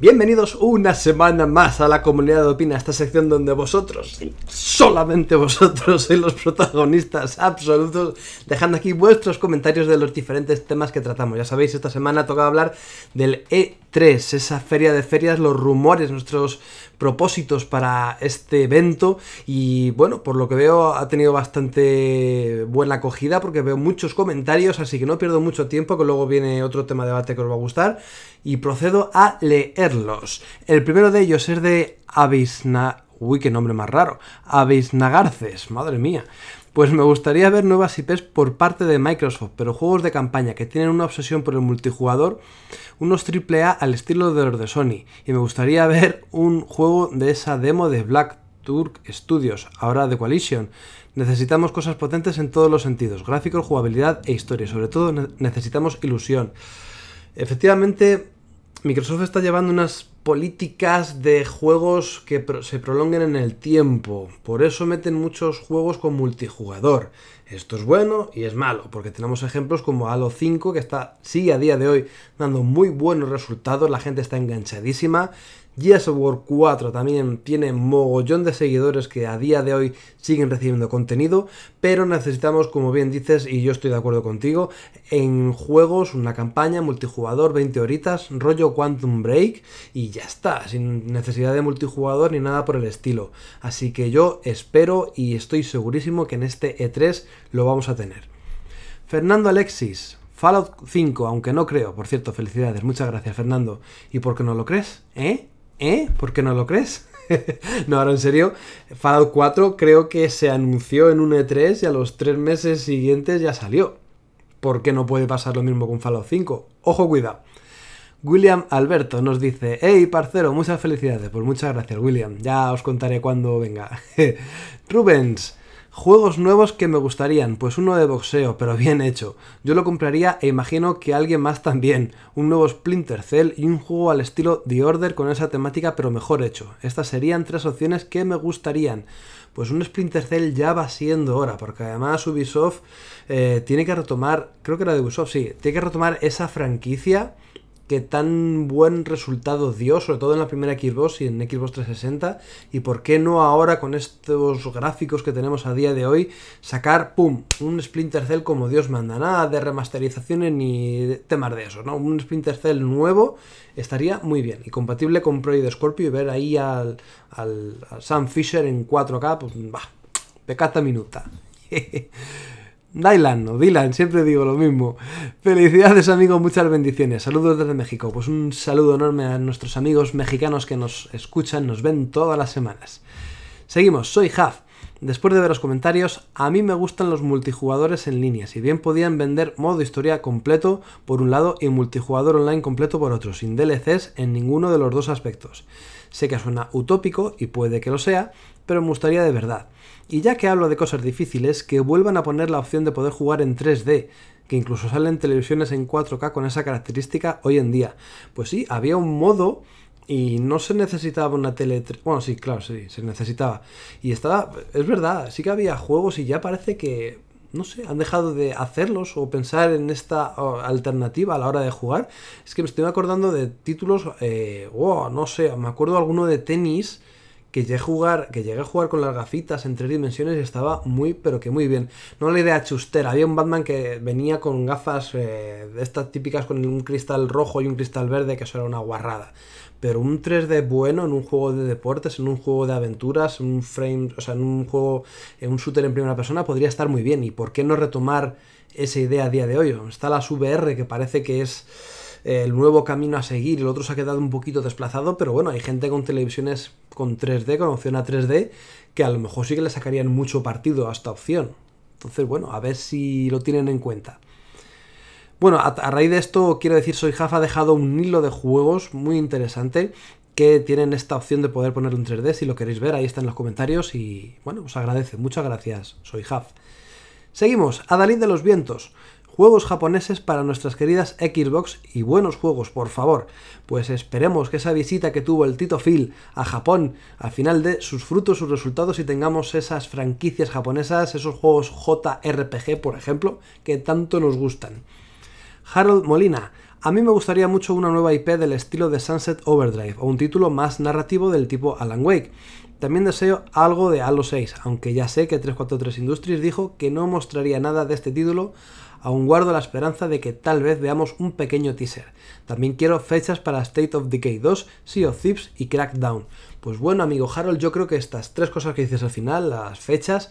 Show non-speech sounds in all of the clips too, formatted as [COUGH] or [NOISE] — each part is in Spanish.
Bienvenidos una semana más a la comunidad de Opina, esta sección donde vosotros, solamente vosotros, sois los protagonistas absolutos, dejando aquí vuestros comentarios de los diferentes temas que tratamos. Ya sabéis, esta semana tocaba hablar del E3, esa feria de ferias, los rumores, nuestros propósitos para este evento y bueno, por lo que veo ha tenido bastante buena acogida porque veo muchos comentarios, así que no pierdo mucho tiempo, que luego viene otro tema de debate que os va a gustar y procedo a leerlos. El primero de ellos es de Abisna Uy, qué nombre más raro. Garces madre mía. Pues me gustaría ver nuevas IPs por parte de Microsoft, pero juegos de campaña que tienen una obsesión por el multijugador, unos AAA al estilo de los de Sony. Y me gustaría [LAUGHS] ver un juego de esa demo de Black Turk Studios, ahora de Coalition. Necesitamos cosas potentes en todos los sentidos, gráficos, jugabilidad e historia. Sobre todo necesitamos ilusión. Efectivamente, Microsoft está llevando unas políticas de juegos que se prolonguen en el tiempo. Por eso meten muchos juegos con multijugador. Esto es bueno y es malo, porque tenemos ejemplos como Halo 5, que está, sí, a día de hoy dando muy buenos resultados, la gente está enganchadísima. Gears of War 4 también tiene mogollón de seguidores que a día de hoy siguen recibiendo contenido, pero necesitamos, como bien dices, y yo estoy de acuerdo contigo, en juegos, una campaña, multijugador, 20 horitas, rollo Quantum Break y ya está, sin necesidad de multijugador ni nada por el estilo. Así que yo espero y estoy segurísimo que en este E3 lo vamos a tener. Fernando Alexis, Fallout 5, aunque no creo, por cierto, felicidades, muchas gracias Fernando. ¿Y por qué no lo crees? ¿Eh? ¿Eh? ¿Por qué no lo crees? [LAUGHS] no, ahora en serio, Fallout 4 creo que se anunció en un E3 y a los tres meses siguientes ya salió. ¿Por qué no puede pasar lo mismo con Fallout 5? Ojo, cuidado. William Alberto nos dice, hey parcero, muchas felicidades. Pues muchas gracias William, ya os contaré cuando venga. [LAUGHS] Rubens, Juegos nuevos que me gustarían, pues uno de boxeo, pero bien hecho. Yo lo compraría e imagino que alguien más también. Un nuevo Splinter Cell y un juego al estilo The Order con esa temática, pero mejor hecho. Estas serían tres opciones que me gustarían. Pues un Splinter Cell ya va siendo hora, porque además Ubisoft eh, tiene que retomar, creo que era de Ubisoft, sí, tiene que retomar esa franquicia qué tan buen resultado dio, sobre todo en la primera Xbox y en Xbox 360, y por qué no ahora con estos gráficos que tenemos a día de hoy, sacar, ¡pum!, un Splinter Cell como Dios manda, nada de remasterizaciones ni temas de eso, ¿no? Un Splinter Cell nuevo estaría muy bien, y compatible con Project Scorpio y ver ahí al, al Sam Fisher en 4K, pues va, pecata minuta. [LAUGHS] Dylan, no, Dylan, siempre digo lo mismo. Felicidades amigos, muchas bendiciones. Saludos desde México. Pues un saludo enorme a nuestros amigos mexicanos que nos escuchan, nos ven todas las semanas. Seguimos, soy Haf. Después de ver los comentarios, a mí me gustan los multijugadores en línea, si bien podían vender modo historia completo por un lado y multijugador online completo por otro, sin DLCs en ninguno de los dos aspectos. Sé que suena utópico y puede que lo sea, pero me gustaría de verdad. Y ya que hablo de cosas difíciles, que vuelvan a poner la opción de poder jugar en 3D, que incluso salen televisiones en 4K con esa característica hoy en día. Pues sí, había un modo y no se necesitaba una tele... Bueno, sí, claro, sí, se necesitaba. Y estaba... Es verdad, sí que había juegos y ya parece que no sé, han dejado de hacerlos o pensar en esta alternativa a la hora de jugar. Es que me estoy acordando de títulos, eh, no sé, me acuerdo alguno de tenis que llegué, a jugar, que llegué a jugar con las gafitas en tres dimensiones y estaba muy, pero que muy bien. No la idea chustera, había un Batman que venía con gafas eh, de estas típicas con un cristal rojo y un cristal verde, que eso era una guarrada. Pero un 3D bueno en un juego de deportes, en un juego de aventuras, en un frame, o sea, en un juego, en un shooter en primera persona podría estar muy bien. ¿Y por qué no retomar esa idea a día de hoy? Está la VR que parece que es eh, el nuevo camino a seguir, el otro se ha quedado un poquito desplazado, pero bueno, hay gente con televisiones con 3D, con opción a 3D, que a lo mejor sí que le sacarían mucho partido a esta opción. Entonces, bueno, a ver si lo tienen en cuenta. Bueno, a, raíz de esto, quiero decir, Soy ha dejado un hilo de juegos muy interesante que tienen esta opción de poder poner un 3D. Si lo queréis ver, ahí está en los comentarios y bueno, os agradece. Muchas gracias, Soy jaf Seguimos, Adalid de los Vientos. Juegos japoneses para nuestras queridas Xbox y buenos juegos, por favor. Pues esperemos que esa visita que tuvo el Tito Phil a Japón al final de sus frutos, sus resultados y tengamos esas franquicias japonesas, esos juegos JRPG, por ejemplo, que tanto nos gustan. Harold Molina. A mí me gustaría mucho una nueva IP del estilo de Sunset Overdrive o un título más narrativo del tipo Alan Wake. También deseo algo de Halo 6, aunque ya sé que 343 Industries dijo que no mostraría nada de este título, aún guardo la esperanza de que tal vez veamos un pequeño teaser. También quiero fechas para State of Decay 2, Sea of Thieves y Crackdown. Pues bueno, amigo Harold, yo creo que estas tres cosas que dices al final, las fechas,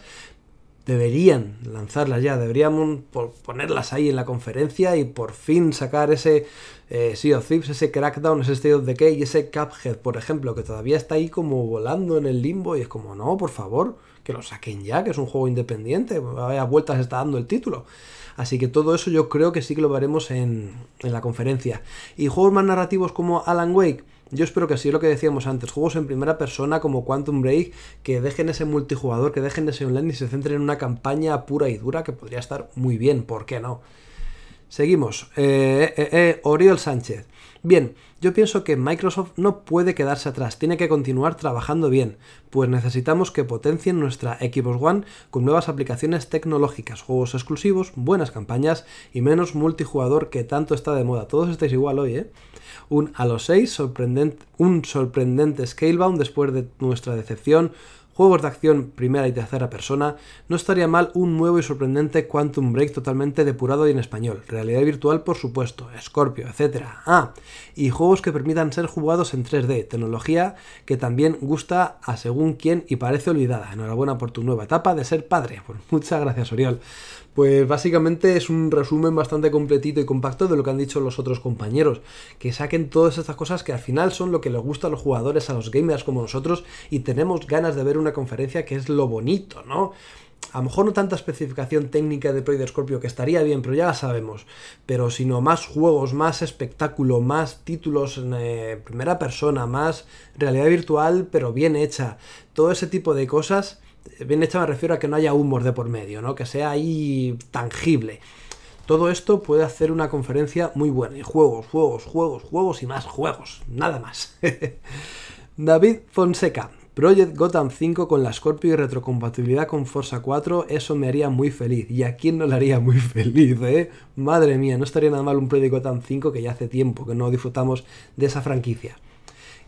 deberían lanzarlas ya, deberíamos ponerlas ahí en la conferencia y por fin sacar ese eh, Sea of ese Crackdown, ese State of Decay y ese Cuphead, por ejemplo, que todavía está ahí como volando en el limbo y es como, no, por favor, que lo saquen ya, que es un juego independiente, a vueltas está dando el título. Así que todo eso yo creo que sí que lo veremos en, en la conferencia. Y juegos más narrativos como Alan Wake, yo espero que así lo que decíamos antes, juegos en primera persona como Quantum Break, que dejen ese multijugador, que dejen ese online y se centren en una campaña pura y dura que podría estar muy bien, ¿por qué no? Seguimos. Eh, eh, eh, Oriol Sánchez. Bien, yo pienso que Microsoft no puede quedarse atrás, tiene que continuar trabajando bien, pues necesitamos que potencien nuestra Xbox One con nuevas aplicaciones tecnológicas, juegos exclusivos, buenas campañas y menos multijugador que tanto está de moda. Todos estáis igual hoy, ¿eh? Un a los 6, sorprendente, un sorprendente Scalebound después de nuestra decepción juegos de acción primera y tercera persona, no estaría mal un nuevo y sorprendente Quantum Break totalmente depurado y en español, realidad virtual por supuesto, Scorpio, etc. Ah, y juegos que permitan ser jugados en 3D, tecnología que también gusta a según quien y parece olvidada. Enhorabuena por tu nueva etapa de ser padre. Pues muchas gracias, Oriol. Pues básicamente es un resumen bastante completito y compacto de lo que han dicho los otros compañeros. Que saquen todas estas cosas que al final son lo que les gusta a los jugadores, a los gamers como nosotros, y tenemos ganas de ver una conferencia que es lo bonito, ¿no? A lo mejor no tanta especificación técnica de de Scorpio, que estaría bien, pero ya la sabemos. Pero sino más juegos, más espectáculo, más títulos en eh, primera persona, más realidad virtual, pero bien hecha. Todo ese tipo de cosas Bien hecha me refiero a que no haya humor de por medio, ¿no? Que sea ahí tangible. Todo esto puede hacer una conferencia muy buena. Y juegos, juegos, juegos, juegos y más juegos. Nada más. [LAUGHS] David Fonseca. Project Gotham 5 con la Scorpio y retrocompatibilidad con Forza 4, eso me haría muy feliz. ¿Y a quién no le haría muy [LAUGHS] feliz, eh? Madre mía, no estaría nada mal un Project Gotham 5 que ya hace tiempo que no disfrutamos de esa franquicia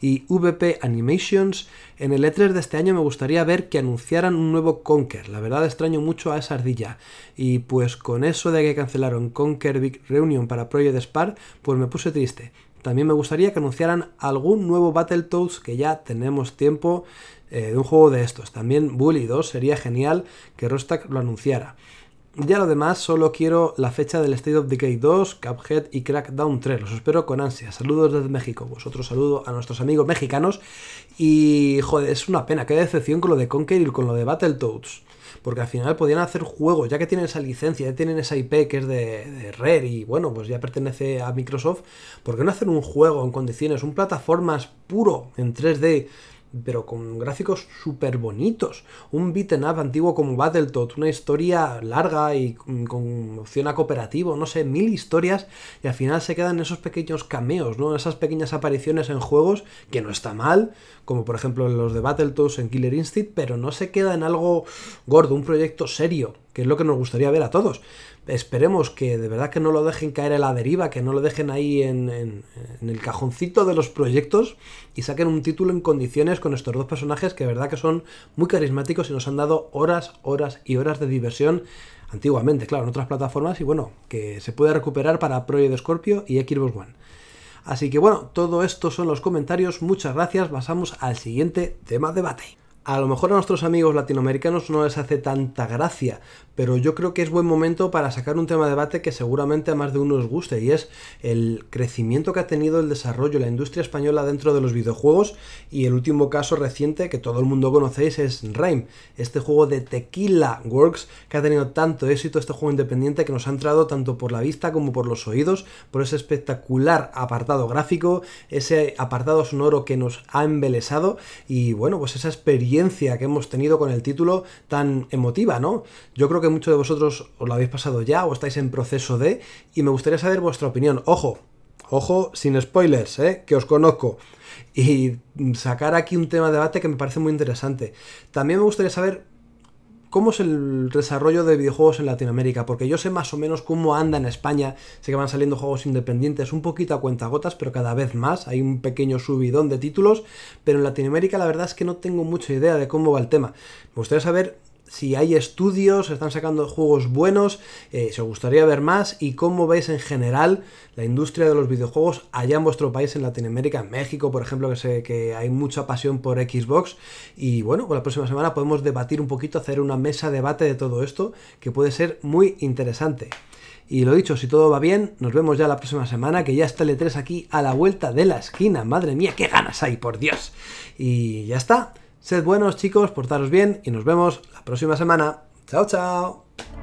y VP Animations. En el E3 de este año me gustaría ver que anunciaran un nuevo Conquer, La verdad extraño mucho a esa ardilla. Y pues con eso de que cancelaron Conquer Big Reunion para Project Spark, pues me puse triste. También me gustaría que anunciaran algún nuevo Battletoads que ya tenemos tiempo eh, de un juego de estos. También Bully 2 sería genial que Rostock lo anunciara. Ya lo demás, solo quiero la fecha del State of Decay 2, Cuphead y Crackdown 3. Los espero con ansia. Saludos desde México. Vosotros saludo a nuestros amigos mexicanos. Y joder, es una pena, qué decepción con lo de Conquer y con lo de Battletoads. Porque al final podían hacer juegos, ya que tienen esa licencia, ya tienen esa IP que es de, de y bueno, pues ya pertenece a Microsoft. ¿Por qué no hacer un juego en condiciones, un plataformas puro en 3D pero con gráficos súper bonitos. Un beaten up antiguo como Battletoads, una historia larga y mm, con, opción a cooperativo, no sé, mil historias, y al final se quedan esos pequeños cameos, ¿no? Esas pequeñas apariciones en juegos, que no está mal, como por ejemplo los de Battletoads en Killer Instinct, pero no se queda en algo gordo, un proyecto serio que es lo que nos gustaría ver a todos. Esperemos que de verdad que no lo dejen caer en la deriva, que no lo dejen ahí en, el cajoncito de los proyectos y saquen un título en condiciones con estos dos personajes que de verdad que son muy carismáticos y nos han dado horas, horas y horas de diversión antiguamente, claro, en otras plataformas y bueno, que se pueda recuperar para Project Scorpio y Xbox One. Así que bueno, todo esto son los comentarios, muchas gracias, pasamos al siguiente tema de debate. A lo mejor a nuestros amigos latinoamericanos no les hace tanta gracia, pero yo creo que es buen momento para sacar un tema de debate que seguramente a más de uno les guste, y es el crecimiento que ha tenido el desarrollo de la industria española dentro de los videojuegos, y el último caso reciente que todo el mundo conocéis es Rime, este juego de Tequila Works que ha tenido tanto éxito, este juego independiente que nos ha entrado tanto por la vista como por los oídos, por ese espectacular apartado gráfico, ese apartado sonoro que nos ha embelesado, y bueno, pues esa experiencia que hemos tenido con el título tan emotiva, ¿no? Yo creo que muchos de vosotros os lo habéis pasado ya o estáis en proceso de y me gustaría saber vuestra opinión. Ojo, ojo, sin spoilers, ¿eh? que os conozco. Y sacar aquí un tema de debate que me parece muy interesante. También me gustaría saber cómo es el desarrollo de videojuegos en Latinoamérica, porque yo sé más o menos cómo anda en España, sé que van saliendo juegos independientes un poquito a cuentagotas, pero cada vez más, hay un pequeño subidón de títulos, pero en Latinoamérica la verdad es que no tengo mucha idea de cómo va el tema. Me gustaría saber si hay estudios, están sacando juegos buenos, eh, si os gustaría ver más y cómo veis en general la industria de los videojuegos allá en vuestro país, en Latinoamérica, en México, por ejemplo, que sé que hay mucha pasión por Xbox. Y bueno, pues la próxima semana podemos debatir un poquito, hacer una mesa debate de todo esto, que puede ser muy interesante. Y lo dicho, si todo va bien, nos vemos ya la próxima semana, que ya está el E3 aquí a la vuelta de la esquina. Madre mía, qué ganas hay, por Dios. Y ya está. Sed buenos chicos, portaros bien y nos vemos la próxima semana. Chao, chao.